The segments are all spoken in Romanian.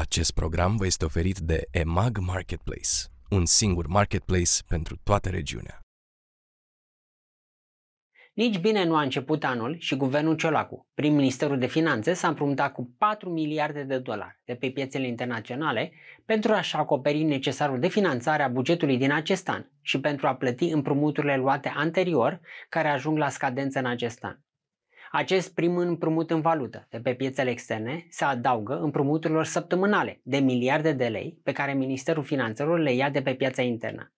Acest program vă este oferit de EMAG Marketplace, un singur marketplace pentru toată regiunea. Nici bine nu a început anul și guvernul Ciolacu, prim-ministerul de finanțe, s-a împrumutat cu 4 miliarde de dolari de pe piețele internaționale pentru a-și acoperi necesarul de finanțare a bugetului din acest an și pentru a plăti împrumuturile luate anterior care ajung la scadență în acest an. Acest prim împrumut în valută de pe piețele externe se adaugă împrumuturilor săptămânale de miliarde de lei pe care Ministerul Finanțelor le ia de pe piața internă.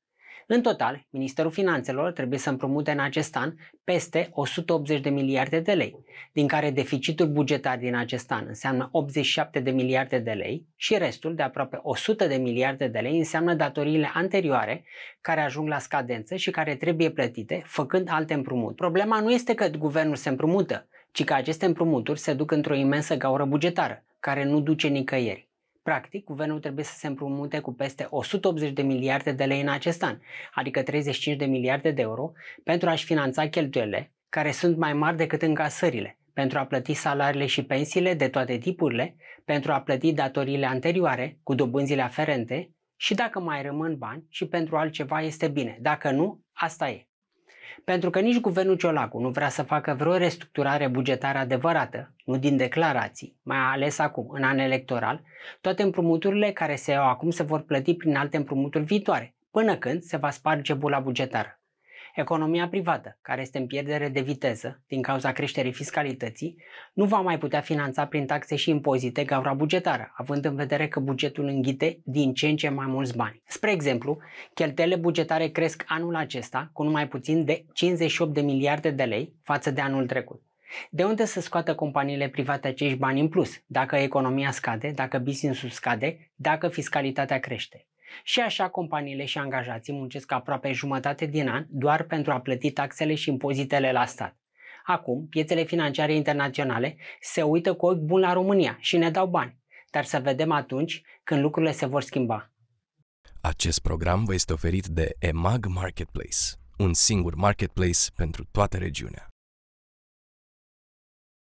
În total, Ministerul Finanțelor trebuie să împrumute în acest an peste 180 de miliarde de lei, din care deficitul bugetar din acest an înseamnă 87 de miliarde de lei și restul de aproape 100 de miliarde de lei înseamnă datoriile anterioare care ajung la scadență și care trebuie plătite făcând alte împrumuturi. Problema nu este că guvernul se împrumută, ci că aceste împrumuturi se duc într-o imensă gaură bugetară, care nu duce nicăieri. Practic, guvernul trebuie să se împrumute cu peste 180 de miliarde de lei în acest an, adică 35 de miliarde de euro, pentru a-și finanța cheltuielile, care sunt mai mari decât încasările, pentru a plăti salariile și pensiile de toate tipurile, pentru a plăti datoriile anterioare cu dobânzile aferente și dacă mai rămân bani și pentru altceva este bine, dacă nu, asta e pentru că nici guvernul Ciolacu nu vrea să facă vreo restructurare bugetară adevărată, nu din declarații, mai ales acum, în an electoral, toate împrumuturile care se iau acum se vor plăti prin alte împrumuturi viitoare, până când se va sparge bula bugetară. Economia privată, care este în pierdere de viteză din cauza creșterii fiscalității, nu va mai putea finanța prin taxe și impozite gaura bugetară, având în vedere că bugetul înghite din ce în ce mai mulți bani. Spre exemplu, cheltuielile bugetare cresc anul acesta cu numai puțin de 58 de miliarde de lei față de anul trecut. De unde să scoată companiile private acești bani în plus, dacă economia scade, dacă business-ul scade, dacă fiscalitatea crește? Și așa companiile și angajații muncesc aproape jumătate din an doar pentru a plăti taxele și impozitele la stat. Acum, piețele financiare internaționale se uită cu ochi bun la România și ne dau bani, dar să vedem atunci când lucrurile se vor schimba. Acest program vă este oferit de EMAG Marketplace, un singur marketplace pentru toată regiunea.